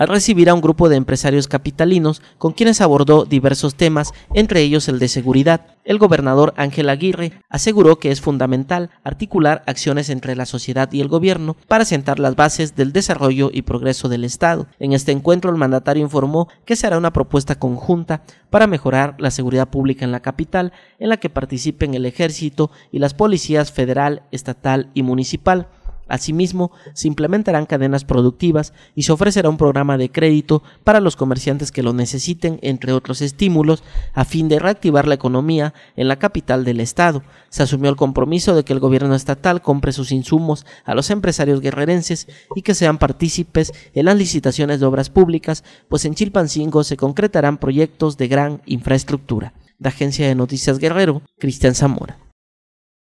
al recibir a un grupo de empresarios capitalinos con quienes abordó diversos temas, entre ellos el de seguridad. El gobernador Ángel Aguirre aseguró que es fundamental articular acciones entre la sociedad y el gobierno para sentar las bases del desarrollo y progreso del Estado. En este encuentro el mandatario informó que se hará una propuesta conjunta para mejorar la seguridad pública en la capital, en la que participen el ejército y las policías federal, estatal y municipal Asimismo, se implementarán cadenas productivas y se ofrecerá un programa de crédito para los comerciantes que lo necesiten, entre otros estímulos, a fin de reactivar la economía en la capital del estado. Se asumió el compromiso de que el gobierno estatal compre sus insumos a los empresarios guerrerenses y que sean partícipes en las licitaciones de obras públicas, pues en Chilpancingo se concretarán proyectos de gran infraestructura. De Agencia de Noticias Guerrero, Cristian Zamora.